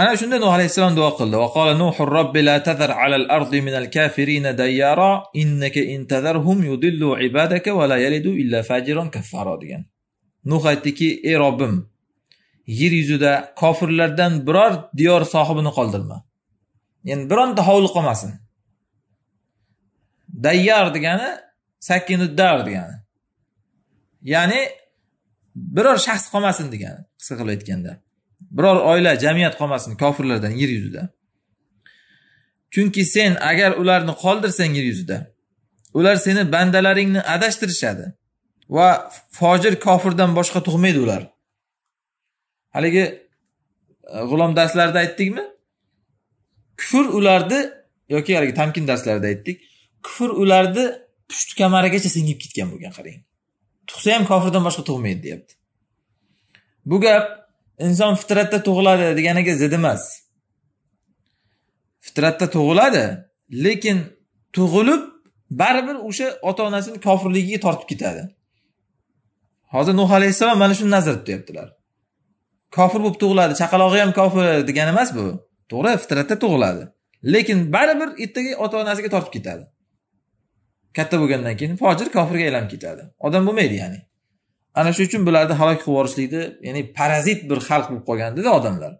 ana shunda nuh alayhissalom duo qildi وقال نوح رب لا تذر على الأرض من الكافرين ديارا إنك إن yudillu ibadaka عبادك ولا يلدوا إلا فاجرا degan nuh aytdiki ey robbim yer yuzida kofirlardan biror diyor sohibini qoldirma ya'ni bironta hovli qolmasin dayyar degani sakinuddar degani ya'ni biror shaxs qolmasin degani qisqa qilib aytganda biror oila jamiyat qolmasin kofirlardan yer yuzida chunki sen agar ularni qoldirsang yer yuzida ular seni bandalaringni adashtirishadi va fojir kofirdan boshqa tug'maydi ular haligi e, g'ulom darslarida aytdikmi kufr ularni yoki haligi tamkin darslarida aytdik kufr ularni pusht kamarigacha singib ketgan bo'lgan qarang tug'sa ham kofirdan boshqa tug'maydi deyapti bu gap inson fitratda tug'iladi deganiga zid emas fitratda tug'iladi lekin tug'ilib baribir o'sha ota onasini kofirligiga tortib ketadi hozir nuh alayhissalom mana shuni nazarda tutyaptilar kofir bo'lib tug'iladi chaqalog'i ham kofir degani emas bu to'g'ri fitratda tug'iladi lekin baribir ertaga ota onasiga tortib ketadi katta bo'lgandan keyin fojir kofirga aylanib ketadi odam bo'lmaydi ya'ni ana shu uchun bularni halok qilib yuborishlikni ya'ni parazit bir xalq bo'lib qolgan dedi odamlar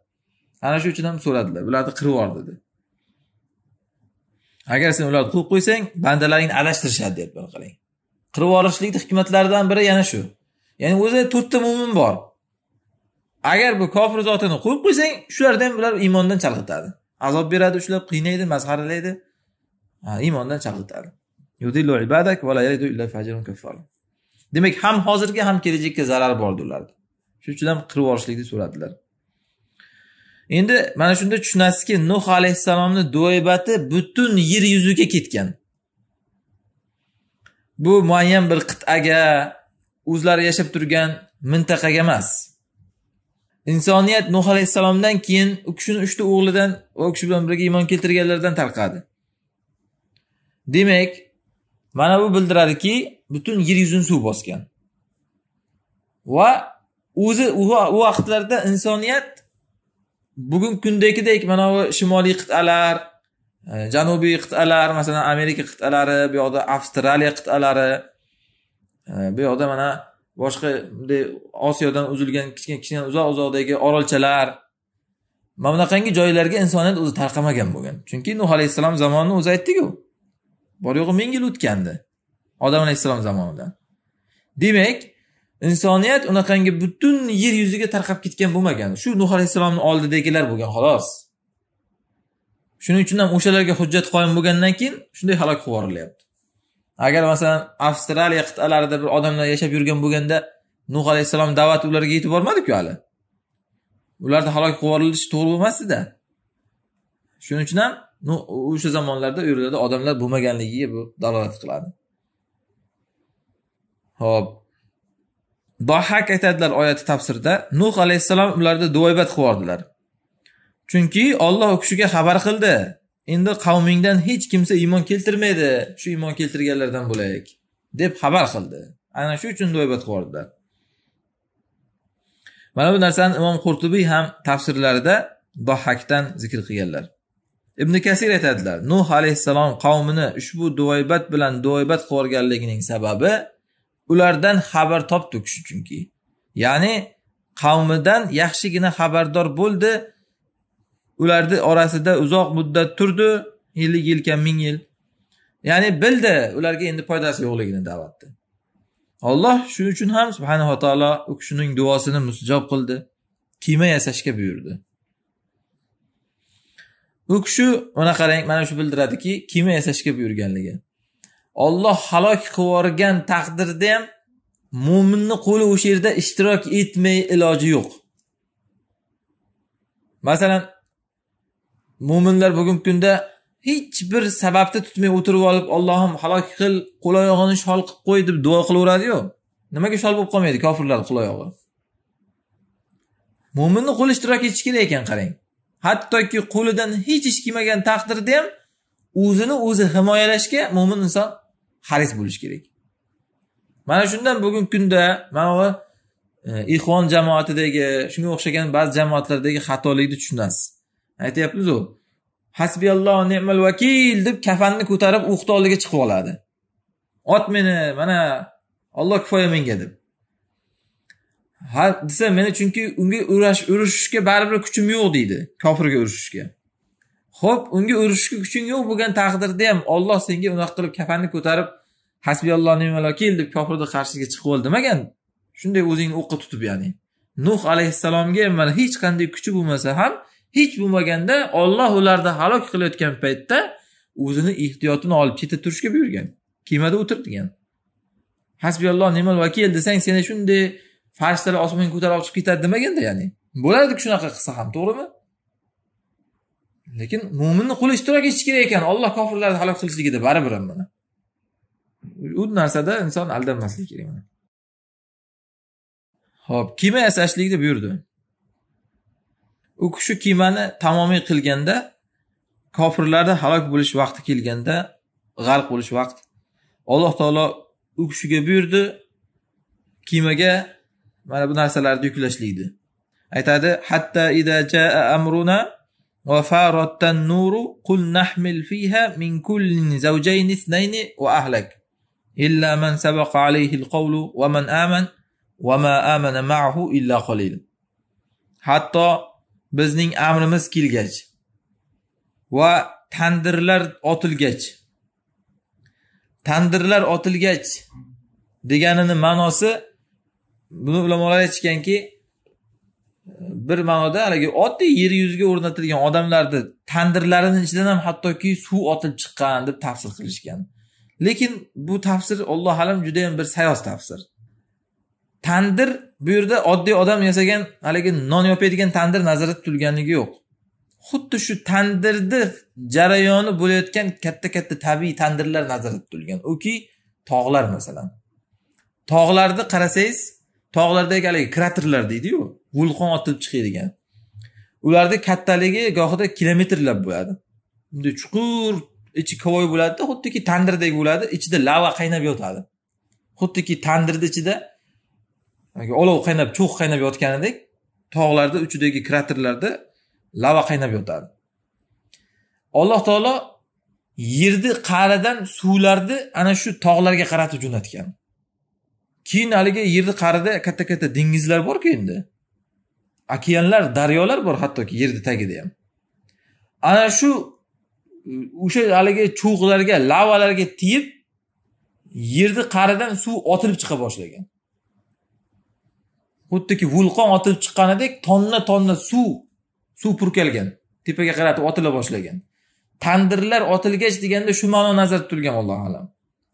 ana shu uchun ham so'radilar bularni qirib yubor dedi agar sen ularni quvib qo'ysang bandalaringni adashtirishadi deyapman qarang qirib yuborishlikni hikmatlaridan biri yana shu ya'ni o'zi to'rtta mo'min bor agar bu kofir zotini qo'yib qo'ysang shularni ham bular iymondan chalg'itadi azob beradi ushlab qiynaydi masxaralaydi iymondan chalg'itadi demak ham hozirga ham kelajakka zarar bordi ularni shuning uchun ham qirib yuborishlikni so'radilar endi mana shunda tushunasizki nuh alayhissalomni duoibati butun yer yuziga ketgan bu muayyan bir qit'aga o'zlari yashab turgan mintaqaga emas insoniyat nuh alayhissalomdan keyin u kishini uchta o'g'lidan va u kishi bilan birga iymon keltirganlardan tarqadi demak mana bu bildiradiki butun yer yuzini suv bosgan va o'zi u vaqtlarda insoniyat bugungi kundagidek mana bu shimoliy qit'alar e, janubiy qit'alar masalan amerika qit'alari bu yoqda avstraliya qit'alari e, bu yoqda mana boshqa bunday osiyodan uzilgan kichkina kichkina uzoq uzoqdagi orolchalar mana bunaqangi joylarga insoniyat o'zi tarqamagan bo'lgan chunki nuh alayhissalom zamonini o'zi aytdiku bor yo'g'i ming yil o'tgandi odam alayhissalom zamonidan demak insoniyat unaqangi butun yer yuziga tarqab ketgan bo'lmagan shu nuh alayhissalomni oldidagilar bo'lgan xolos shuning uchun ham o'shalarga hujjat qoyim bo'lgandan keyin shunday halok qilib yuborilyapti agar masalan avstraliya qit'alarida bir odamlar yashab yurgan bo'lganda nuh alayhissalom da'vati ularga yetib bormadiku hali ularni halok qilib yuborilishi to'g'ri bo'lmasdida shuning uchun ham o'sha zamonlarda u yerlarda odamlar bo'lmaganligiga bu dalolat qiladi ho'p dohak aytadilar oyati tafsirda nuh alayhissalom ularni duoybat qilib yubordilar chunki olloh u kishiga xabar qildi endi qavmingdan hech kimsa iymon keltirmaydi shu iymon keltirganlardan bo'lak deb xabar qildi ana shu uchun duoybat qilib yubordilar mana bu narsani imom qurtubiy ham tafsirlarida dohakdan zikr qilganlar ibn kasir aytadilar nuh alayhissalom qavmini ushbu duoybat bilan duoybat qilib yuborganligining sababi ulardan xabar topdi u kishi chunki ya'ni qavmidan yaxshigina xabardor bo'ldi ularni orasida uzoq muddat turdi ellik yilkan ming yil ya'ni bildi ularga endi foydasi yo'qligini da'vatni olloh shuning uchun ham subhanava taolo u kishining duosini mustijob qildi kiyma yasashga buyurdi u kishi mana qarang mana shu bildiradiki kiyim yasashga buyurganligi olloh halok qilib yuborgan taqdirda ham mo'minni qo'li o'sha yerda ishtirok etmay iloji yo'q masalan mo'minlar bugungi kunda hech bir sababni tutmay o'tirib olib ollohim halok qil qo'l oyog'ini shol qilib qo'y deb duo qilaveradiyu nimaga shol bo'lib qolmaydi kofirlarni qo'l oyog'i mo'minni qo'li ishtirok etishi kerak ekan qarang hattoki qo'lidan hech ish kelmagan taqdirda ham o'zini o'zi himoyalashga mo'min inson haris bo'lishi kerak mana shundan bugungi kunda mana bu e, ixvon jamoatidagi shunga o'xshagan ba'zi jamoatlardagi xatolikni tushunasiz aytyapmizu alloh ne'mal vakil deb kafanni ko'tarib oldiga chiqib oladi ot meni mana olloh kifoya menga deb ha desa meni chunki unga urash urushishga baribir kuchim yo'q deydi kofirga urushishga ho'p unga urushishga kuching yo'q bo'lgan taqdirda ham olloh senga unaqa qilib kafanni ko'tarib hasbiyalloh deb kofirni qarshisiga chiqib ol demagan shunday o'zingni o'qqa tutib ya'ni nuh alayhissalomga ham mana hech qanday kuchi bo'lmasa ham hech bo'lmaganda olloh ularni halok qilayotgan paytda o'zini ehtiyotini olib chetda turishga buyurgan kemada o'tir degan hasbiyalloh nimal vakil desang seni shunday farishtalar osmonga ko'tarib chiqib ketadi demaganda ya'ni bo'ladiku shunaqa qilsa ham to'g'rimi lekin mo'minni qo'li ishtirok etishi kerak ekan olloh kofirlarni halok qilishligida baribir ham mana u narsada inson aldanmasligi kerak mana ho'p kema yasashlikni buyurdi u kishi kemani tamomiy qilganda kofirlarni halok bo'lish vaqti kelganda g'arq bo'lish vaqti alloh taolo u kishiga buyurdi kemaga mana bu narsalarni yuklashlikni aytadi hatta ida jaa amruna va farottan nuru qul nahmil fiha min kullin zawjayn ithnayn va ahlak illa man sabaqa alayhi alqawlu va man aman va ma amana ma'hu illa qalil hatto bizning amrimiz kelgach va tandirlar otilgach tandirlar otilgach deganini ma'nosi buni ulamolar aytishganki bir ma'noda haligi oddiy yer yuziga o'rnatilgan odamlarni tandirlarini ichidan ham hattoki suv otilib chiqqan deb tafsir qilishgan lekin bu tafsir alloh alam judayam bir sayoz tafsir tandir bu yerda oddiy odam yasagan haligi non yopadigan tandir nazarda tutilganligi yo'q xuddi shu tandirni jarayoni bo'layotgan katta katta tabiiy tandirlar nazarda tutilgan uki tog'lar masalan tog'larni qarasangiz tog'lardagi haligi kraterlar deydiyu vulqon otilib chiqadigan ularni kattaligi gohida kilometrlab bo'ladi bunday chuqur ichi kovoy bo'ladida xuddiki tandirdek bo'ladi ichida lava qaynab yotadi xuddiki tandirni ichida olov qaynab cho'g' qaynab yotganidek tog'larda uchidagi kraterlarda lava qaynab yotadi alloh taolo yerni qa'ridan suvlarni ana shu tog'larga qaratib jo'natgan keyin haligi yerni qarida katta katta dengizlar borku endi okeanlar daryolar bor hattoki yerni tagida ham ana shu o'sha haligi cho'g'larga lavalarga tegib yerni qa'ridan suv otilib chiqa boshlagan xuddiki vulqon otilib chiqqanidek tonna tonna suv suv purkalgan tepaga qaratib otila boshlagan tandirlar otilgach deganda shu ma'no nazarda tutilgan allohu alam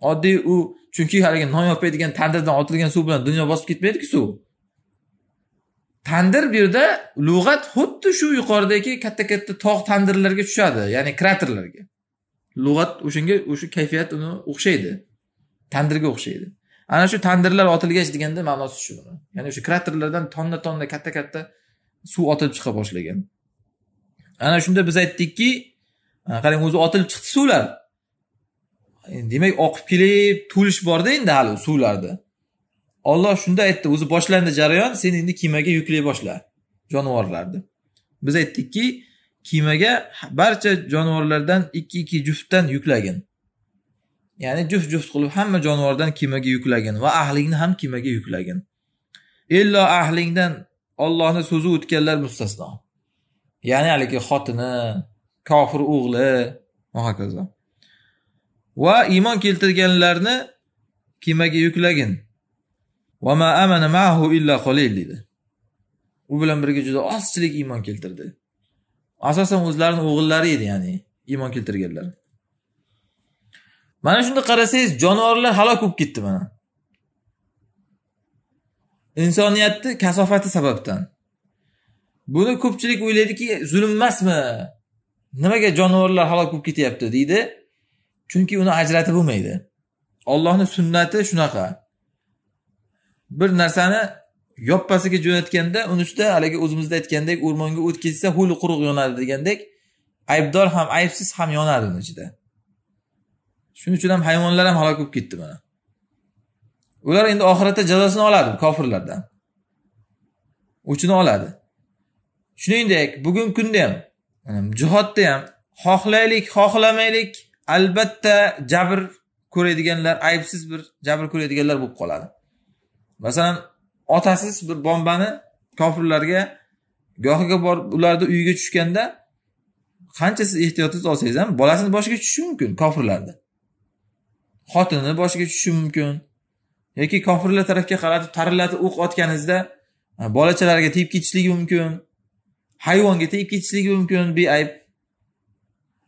oddiy u chunki haligi non yopmaydigan tandirdan otilgan suv bilan dunyo bosib ketmaydiku suv tandir bu yerda lug'at xuddi shu yuqoridagi katta katta tog' tandirlarga tushadi ya'ni kraterlarga lug'at o'shanga o'sha kayfiyat uni o'xshaydi tandirga o'xshaydi ana shu tandirlar otilgach deganda ma'nosi shu ya'ni o'sha kraterlardan tonna tonna katta katta suv otilib chiqa boshlagan ana shunda biz aytdikki qarang o'zi otilib chiqdi suvlar demak oqib kelib to'lish borda endi hali suvlarda olloh shunda aytdi o'zi boshlandi jarayon sen endi kemaga yuklay boshla jonivorlarni biz aytdikki kemaga barcha jonivorlardan ikki ikki juftdan yuklagin ya'ni juft juft qilib hamma jonivordan kemaga yuklagin va ahlingni ham kemaga yuklagin illo ahlingdan ollohni so'zi o'tganlar mustasno ya'ni haligi xotini kofir o'g'li va hokazo va iymon keltirganlarni kemaga yuklagin va ma amana mahu illa u bilan birga juda ozchilik iymon keltirdi asosan o'zlarini o'g'illari edi ya'ni iymon keltirganlar mana shunda qarasangiz jonivorlar halok bo'lib ketdi mana insoniyatni kasofati sababdan buni ko'pchilik o'ylaydiki zulm emasmi nimaga jonivorlar halok bo'lib ketyapti deydi chunki uni ajratib bo'lmaydi ollohni sunnati shunaqa bir narsani yoppasiga jo'natganda uni ustida haligi o'zimizda aytgandek o'rmonga o't ketsa ho'l quruq yonadi degandek aybdor ham aybsiz ham yonadi uni ichida shuning uchun ham hayvonlar ham halok bo'lib ketdi mana ular endi oxiratda jazosini oladi kofirlardan o'chini oladi shuningdek bugungi kunda ham jihodda ham xohlaylik xohlamaylik albatta jabr ko'radiganlar aybsiz bir jabr ko'radiganlar bo'lib qoladi masalan otasiz bir bombani kofirlarga gohiga borib ularni uyiga tushganda qancha siz ehtiyotingizni olsangiz ham bolasini boshiga tushishi mumkin kofirlarni xotinini boshiga tushishi mumkin yoki kofirlar tarafga qaratib tarillatib o'q otganingizda e, bolachalarga tegib ketishligi mumkin hayvonga tegib ketishligi mumkin beayb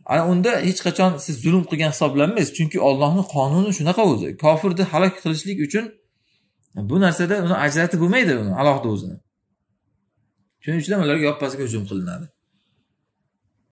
ana unda hech qachon siz zulm qilgan hisoblanmaysiz chunki ollohni qonuni shunaqa o'zi kofirni halok qilishlik uchun bu narsada uni ajratib bo'lmaydi uni alohida o'zini shuning uchun ularga yoppasiga hujum qilinadi